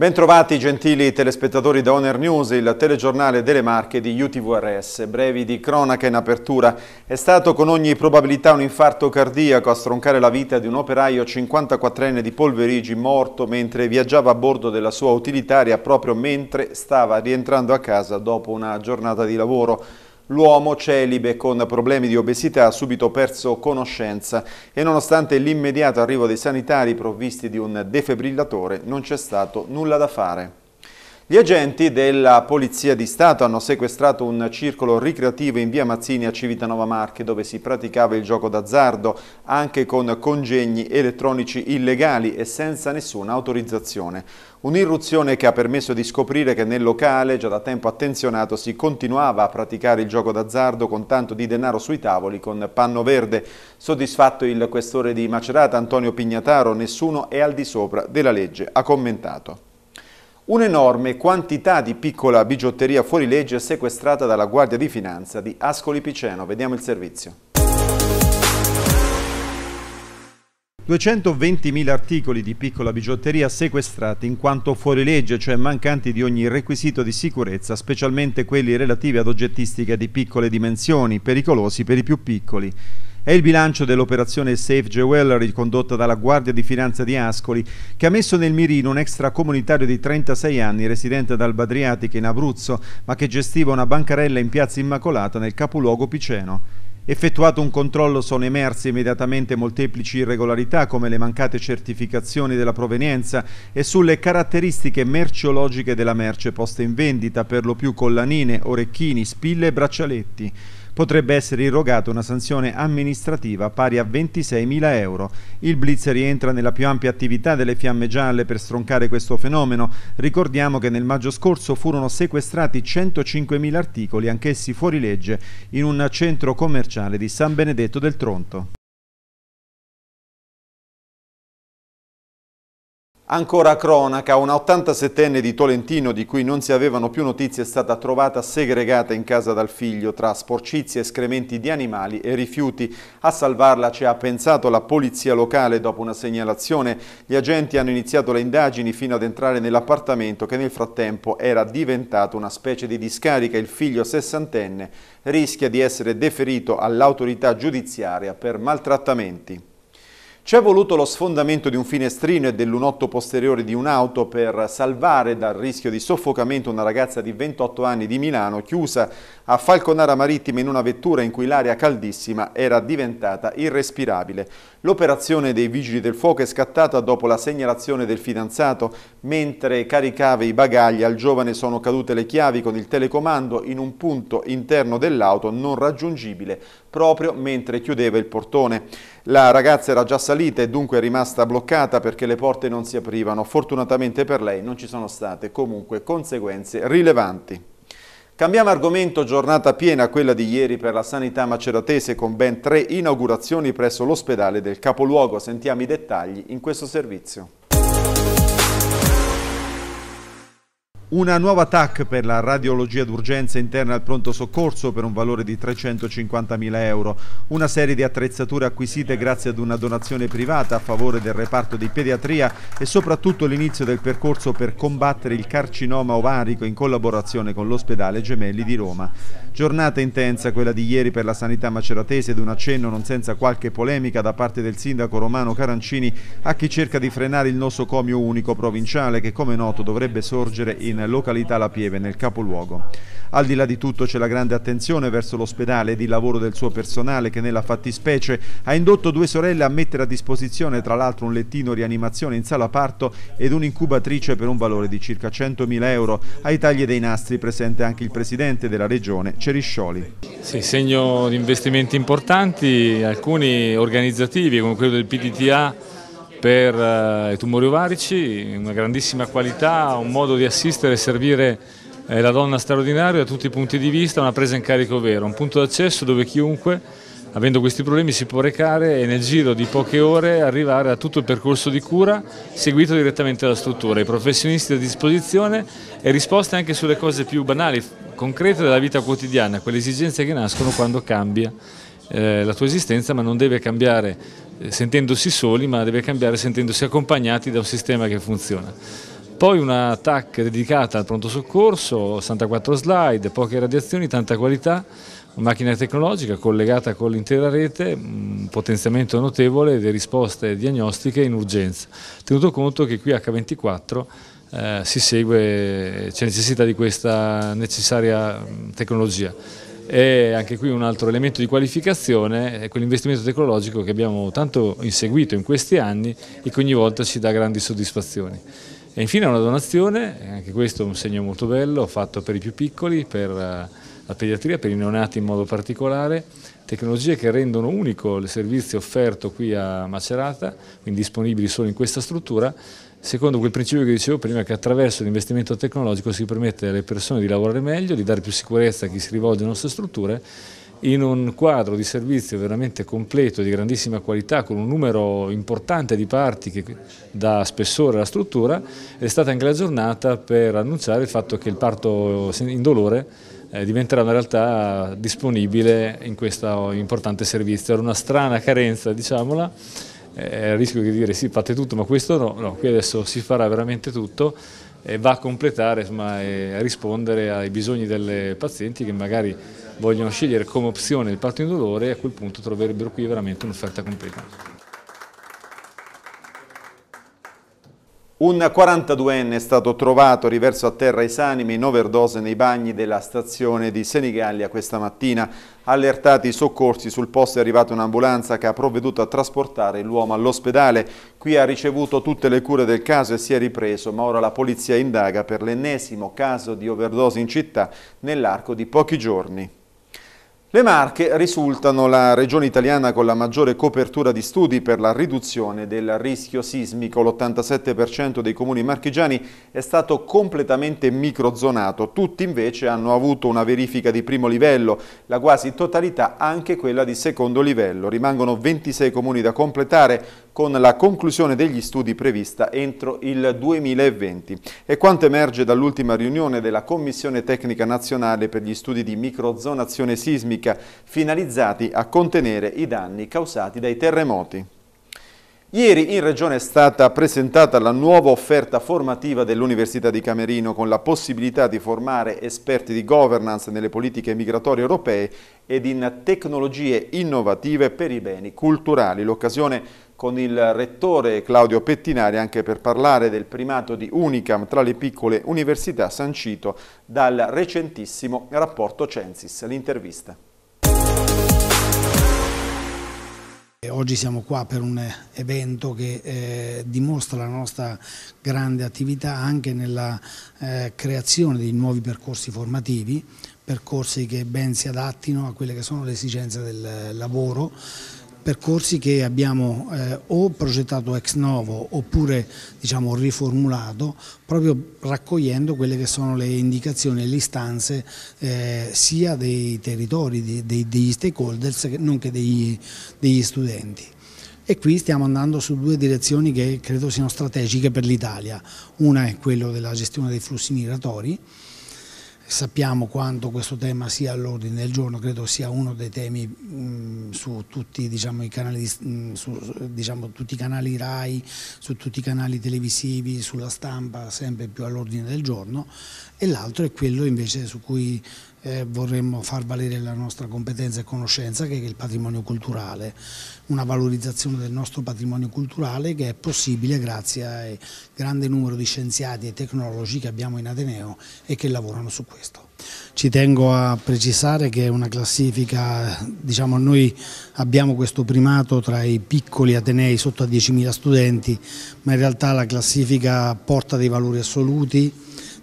Bentrovati gentili telespettatori da Honor News, il telegiornale delle marche di UTVRS. Brevi di cronaca in apertura. È stato con ogni probabilità un infarto cardiaco a stroncare la vita di un operaio 54enne di Polverigi morto mentre viaggiava a bordo della sua utilitaria proprio mentre stava rientrando a casa dopo una giornata di lavoro. L'uomo celibe con problemi di obesità ha subito perso conoscenza e nonostante l'immediato arrivo dei sanitari provvisti di un defibrillatore non c'è stato nulla da fare. Gli agenti della Polizia di Stato hanno sequestrato un circolo ricreativo in via Mazzini a Civitanova Marche dove si praticava il gioco d'azzardo anche con congegni elettronici illegali e senza nessuna autorizzazione. Un'irruzione che ha permesso di scoprire che nel locale, già da tempo attenzionato, si continuava a praticare il gioco d'azzardo con tanto di denaro sui tavoli con panno verde. Soddisfatto il questore di Macerata Antonio Pignataro, nessuno è al di sopra della legge, ha commentato un'enorme quantità di piccola bigiotteria fuorilegge sequestrata dalla Guardia di Finanza di Ascoli Piceno. Vediamo il servizio. 220.000 articoli di piccola bigiotteria sequestrati in quanto fuorilegge, cioè mancanti di ogni requisito di sicurezza, specialmente quelli relativi ad oggettistica di piccole dimensioni, pericolosi per i più piccoli. È il bilancio dell'operazione Safe Jewelry condotta dalla Guardia di Finanza di Ascoli che ha messo nel mirino un extracomunitario di 36 anni residente ad Albadriatica in Abruzzo ma che gestiva una bancarella in Piazza Immacolata nel capoluogo piceno. Effettuato un controllo sono emerse immediatamente molteplici irregolarità come le mancate certificazioni della provenienza e sulle caratteristiche merceologiche della merce posta in vendita per lo più collanine, orecchini, spille e braccialetti potrebbe essere irrogata una sanzione amministrativa pari a 26.000 euro. Il blitz rientra nella più ampia attività delle Fiamme Gialle per stroncare questo fenomeno. Ricordiamo che nel maggio scorso furono sequestrati 105.000 articoli, anch'essi fuori legge, in un centro commerciale di San Benedetto del Tronto. Ancora cronaca, una 87enne di Tolentino di cui non si avevano più notizie è stata trovata segregata in casa dal figlio tra sporcizie, escrementi di animali e rifiuti. A salvarla ci ha pensato la polizia locale dopo una segnalazione. Gli agenti hanno iniziato le indagini fino ad entrare nell'appartamento che nel frattempo era diventato una specie di discarica. Il figlio sessantenne rischia di essere deferito all'autorità giudiziaria per maltrattamenti. Ci è voluto lo sfondamento di un finestrino e dell'unotto posteriore di un'auto per salvare dal rischio di soffocamento una ragazza di 28 anni di Milano chiusa a Falconara Marittima in una vettura in cui l'aria caldissima era diventata irrespirabile. L'operazione dei vigili del fuoco è scattata dopo la segnalazione del fidanzato. Mentre caricava i bagagli al giovane sono cadute le chiavi con il telecomando in un punto interno dell'auto non raggiungibile proprio mentre chiudeva il portone. La ragazza era già salita e dunque è rimasta bloccata perché le porte non si aprivano. Fortunatamente per lei non ci sono state comunque conseguenze rilevanti. Cambiamo argomento, giornata piena quella di ieri per la sanità maceratese con ben tre inaugurazioni presso l'ospedale del capoluogo. Sentiamo i dettagli in questo servizio. Una nuova TAC per la radiologia d'urgenza interna al pronto soccorso per un valore di 350.000 euro, una serie di attrezzature acquisite grazie ad una donazione privata a favore del reparto di pediatria e soprattutto l'inizio del percorso per combattere il carcinoma ovarico in collaborazione con l'ospedale Gemelli di Roma. Giornata intensa quella di ieri per la sanità maceratese ed un accenno non senza qualche polemica da parte del sindaco romano Carancini a chi cerca di frenare il nosocomio unico provinciale che come noto dovrebbe sorgere in località La Pieve nel capoluogo. Al di là di tutto c'è la grande attenzione verso l'ospedale ed il lavoro del suo personale che nella fattispecie ha indotto due sorelle a mettere a disposizione tra l'altro un lettino rianimazione in sala parto ed un'incubatrice per un valore di circa 100.000 euro. Ai tagli dei nastri presente anche il presidente della regione, Ceriscioli. Sì, segno di investimenti importanti, alcuni organizzativi come quello del PDTA per eh, i tumori ovarici, una grandissima qualità, un modo di assistere e servire eh, la donna straordinaria da tutti i punti di vista, una presa in carico vera, un punto d'accesso dove chiunque Avendo questi problemi si può recare e nel giro di poche ore arrivare a tutto il percorso di cura seguito direttamente dalla struttura, i professionisti a disposizione e risposte anche sulle cose più banali, concrete della vita quotidiana, quelle esigenze che nascono quando cambia eh, la tua esistenza ma non deve cambiare eh, sentendosi soli ma deve cambiare sentendosi accompagnati da un sistema che funziona. Poi una TAC dedicata al pronto soccorso, 64 slide, poche radiazioni, tanta qualità macchina tecnologica collegata con l'intera rete, un mm, potenziamento notevole di risposte diagnostiche in urgenza, tenuto conto che qui H24 eh, si segue, c'è necessità di questa necessaria mm, tecnologia. E anche qui un altro elemento di qualificazione è quell'investimento tecnologico che abbiamo tanto inseguito in questi anni e che ogni volta ci dà grandi soddisfazioni. E infine una donazione, anche questo è un segno molto bello, fatto per i più piccoli, per eh, la pediatria per i neonati in modo particolare, tecnologie che rendono unico il servizio offerto qui a Macerata, quindi disponibili solo in questa struttura, secondo quel principio che dicevo prima che attraverso l'investimento tecnologico si permette alle persone di lavorare meglio, di dare più sicurezza a chi si rivolge alle nostre strutture in un quadro di servizio veramente completo, di grandissima qualità, con un numero importante di parti che dà spessore alla struttura, è stata anche la giornata per annunciare il fatto che il parto indolore eh, diventerà una realtà disponibile in questo importante servizio. Era una strana carenza, diciamola, eh, rischio di dire sì fate tutto ma questo no, no, qui adesso si farà veramente tutto e va a completare, insomma, e a rispondere ai bisogni delle pazienti che magari vogliono scegliere come opzione il parto in dolore e a quel punto troverebbero qui veramente un'offerta completa. Un 42enne è stato trovato riverso a terra esanime in overdose nei bagni della stazione di Senigallia questa mattina. Allertati i soccorsi, sul posto è arrivata un'ambulanza che ha provveduto a trasportare l'uomo all'ospedale. Qui ha ricevuto tutte le cure del caso e si è ripreso, ma ora la polizia indaga per l'ennesimo caso di overdose in città nell'arco di pochi giorni. Le Marche risultano la regione italiana con la maggiore copertura di studi per la riduzione del rischio sismico. L'87% dei comuni marchigiani è stato completamente microzonato, tutti invece hanno avuto una verifica di primo livello, la quasi totalità anche quella di secondo livello. Rimangono 26 comuni da completare, con la conclusione degli studi prevista entro il 2020. E quanto emerge dall'ultima riunione della Commissione Tecnica Nazionale per gli studi di microzonazione sismica finalizzati a contenere i danni causati dai terremoti. Ieri in Regione è stata presentata la nuova offerta formativa dell'Università di Camerino con la possibilità di formare esperti di governance nelle politiche migratorie europee ed in tecnologie innovative per i beni culturali. L'occasione con il rettore Claudio Pettinari anche per parlare del primato di Unicam tra le piccole università sancito dal recentissimo rapporto Censis. L'intervista. Oggi siamo qua per un evento che eh, dimostra la nostra grande attività anche nella eh, creazione di nuovi percorsi formativi, percorsi che ben si adattino a quelle che sono le esigenze del lavoro, percorsi che abbiamo eh, o progettato ex novo oppure diciamo, riformulato proprio raccogliendo quelle che sono le indicazioni e le istanze eh, sia dei territori, dei, dei, degli stakeholders nonché degli, degli studenti e qui stiamo andando su due direzioni che credo siano strategiche per l'Italia. Una è quella della gestione dei flussi migratori Sappiamo quanto questo tema sia all'ordine del giorno, credo sia uno dei temi mh, su, tutti, diciamo, canali, mh, su diciamo, tutti i canali RAI, su tutti i canali televisivi, sulla stampa, sempre più all'ordine del giorno e l'altro è quello invece su cui eh, vorremmo far valere la nostra competenza e conoscenza che è il patrimonio culturale, una valorizzazione del nostro patrimonio culturale che è possibile grazie al grande numero di scienziati e tecnologi che abbiamo in Ateneo e che lavorano su questo. Ci tengo a precisare che è una classifica, diciamo noi abbiamo questo primato tra i piccoli Atenei sotto a 10.000 studenti, ma in realtà la classifica porta dei valori assoluti,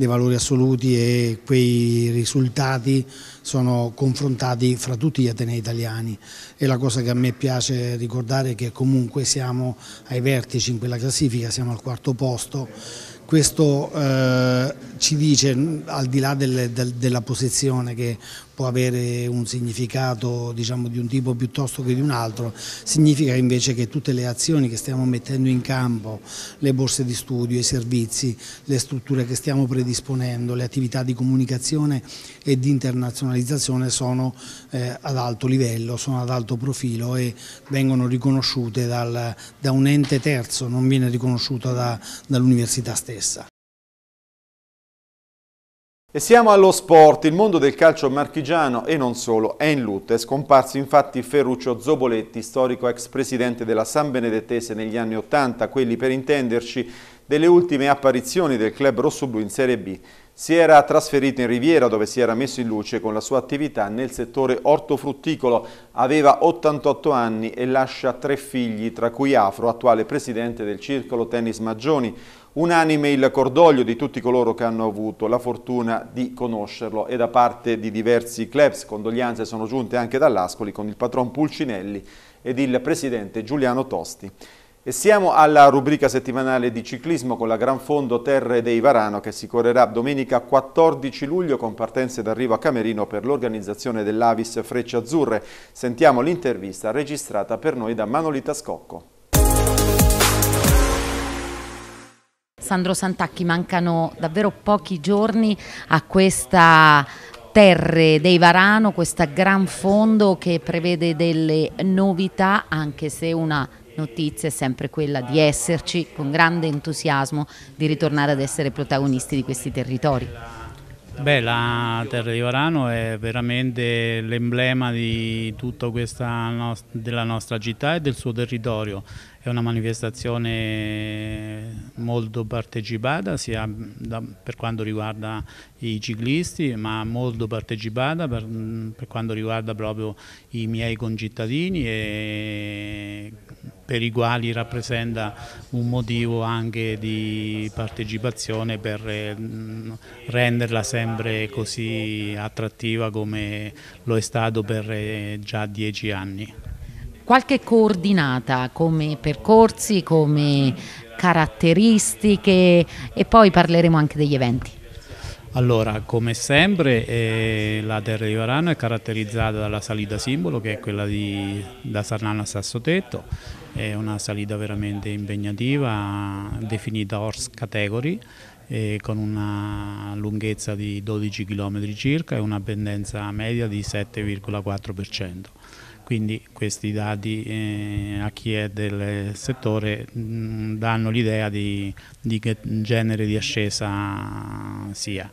dei valori assoluti e quei risultati sono confrontati fra tutti gli Atenei italiani e la cosa che a me piace ricordare è che comunque siamo ai vertici in quella classifica, siamo al quarto posto, questo eh, ci dice al di là delle, del, della posizione che può avere un significato diciamo, di un tipo piuttosto che di un altro, significa invece che tutte le azioni che stiamo mettendo in campo, le borse di studio, i servizi, le strutture che stiamo predisponendo, le attività di comunicazione e di internazionalizzazione sono eh, ad alto livello, sono ad alto profilo e vengono riconosciute dal, da un ente terzo, non viene riconosciuta da, dall'università stessa. E siamo allo sport, il mondo del calcio marchigiano e non solo è in lutto, è scomparso infatti Ferruccio Zoboletti, storico ex presidente della San Benedettese negli anni Ottanta, quelli per intenderci delle ultime apparizioni del club rossoblù in Serie B. Si era trasferito in Riviera dove si era messo in luce con la sua attività nel settore ortofrutticolo. Aveva 88 anni e lascia tre figli, tra cui Afro, attuale presidente del Circolo Tennis Maggioni. Unanime il cordoglio di tutti coloro che hanno avuto la fortuna di conoscerlo e da parte di diversi clubs. Condoglianze sono giunte anche dall'Ascoli con il patron Pulcinelli ed il presidente Giuliano Tosti. E siamo alla rubrica settimanale di ciclismo con la Gran Fondo Terre dei Varano che si correrà domenica 14 luglio con partenze d'arrivo a Camerino per l'organizzazione dell'Avis Frecce Azzurre. Sentiamo l'intervista registrata per noi da Manolita Scocco. Sandro Santacchi, mancano davvero pochi giorni a questa Terre dei Varano, questa gran fondo che prevede delle novità anche se una notizia è sempre quella di esserci con grande entusiasmo di ritornare ad essere protagonisti di questi territori. Beh, la Terra di Varano è veramente l'emblema di tutta questa no della nostra città e del suo territorio. È una manifestazione molto partecipata sia da, per quanto riguarda i ciclisti, ma molto partecipata per, per quanto riguarda proprio i miei concittadini e per i quali rappresenta un motivo anche di partecipazione per eh, renderla sempre così attrattiva come lo è stato per eh, già dieci anni. Qualche coordinata come percorsi, come caratteristiche e poi parleremo anche degli eventi. Allora, come sempre, eh, la terra di Varano è caratterizzata dalla salita simbolo, che è quella di, da Sarnano a Sassotetto. È una salita veramente impegnativa, definita Horse Category, eh, con una lunghezza di 12 km circa e una pendenza media di 7,4%. Quindi questi dati eh, a chi è del settore mh, mm, danno l'idea di, di che genere di ascesa sia.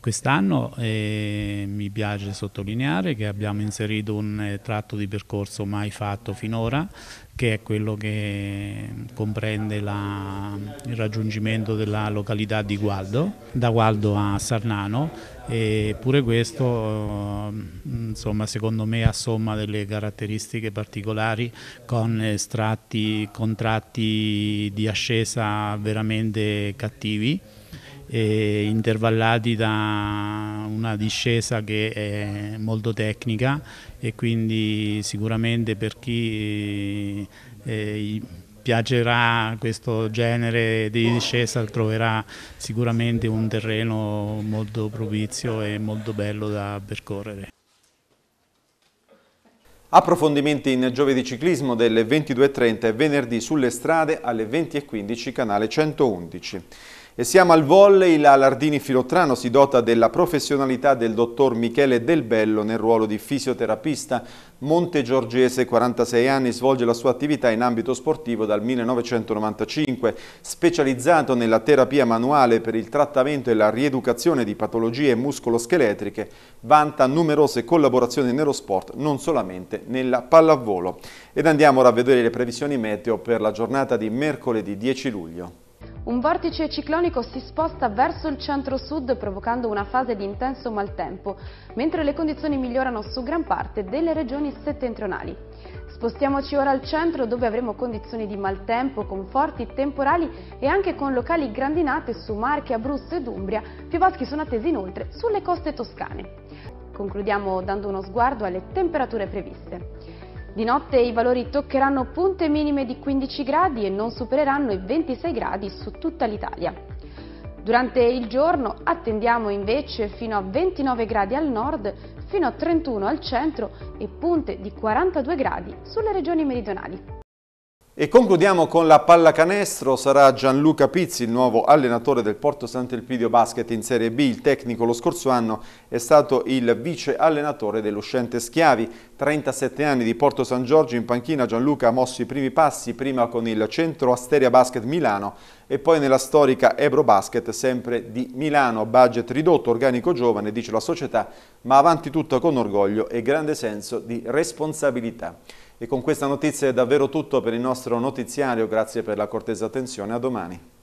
Quest'anno eh, mi piace sottolineare che abbiamo inserito un eh, tratto di percorso mai fatto finora che è quello che comprende la, il raggiungimento della località di Gualdo, da Gualdo a Sarnano e pure questo mm, insomma, secondo me assomma delle caratteristiche particolari con stratti, contratti di ascesa veramente cattivi intervallati da una discesa che è molto tecnica e quindi sicuramente per chi eh, piacerà questo genere di discesa troverà sicuramente un terreno molto propizio e molto bello da percorrere. Approfondimenti in giovedì ciclismo delle 22.30 e venerdì sulle strade alle 20.15 canale 111. E siamo al volley, la Lardini Filottrano si dota della professionalità del dottor Michele Del Bello nel ruolo di fisioterapista. Montegiorgese, 46 anni, svolge la sua attività in ambito sportivo dal 1995, specializzato nella terapia manuale per il trattamento e la rieducazione di patologie muscoloscheletriche, vanta numerose collaborazioni nello sport, non solamente nella pallavolo. Ed andiamo ora a vedere le previsioni meteo per la giornata di mercoledì 10 luglio. Un vortice ciclonico si sposta verso il centro-sud provocando una fase di intenso maltempo, mentre le condizioni migliorano su gran parte delle regioni settentrionali. Spostiamoci ora al centro dove avremo condizioni di maltempo con forti temporali e anche con locali grandinate su Marche, Abruzzo ed Umbria. Piovaschi sono attesi inoltre sulle coste toscane. Concludiamo dando uno sguardo alle temperature previste. Di notte i valori toccheranno punte minime di 15 gradi e non supereranno i 26 gradi su tutta l'Italia. Durante il giorno attendiamo invece fino a 29 gradi al nord, fino a 31 al centro e punte di 42 gradi sulle regioni meridionali. E concludiamo con la pallacanestro, sarà Gianluca Pizzi il nuovo allenatore del Porto Sant'Elpidio Basket in Serie B, il tecnico lo scorso anno è stato il vice allenatore dell'uscente Schiavi, 37 anni di Porto San Giorgio in panchina Gianluca ha mosso i primi passi prima con il centro Asteria Basket Milano e poi nella storica Ebro Basket sempre di Milano, budget ridotto, organico giovane dice la società, ma avanti tutto con orgoglio e grande senso di responsabilità. E con questa notizia è davvero tutto per il nostro notiziario, grazie per la cortesa attenzione, a domani.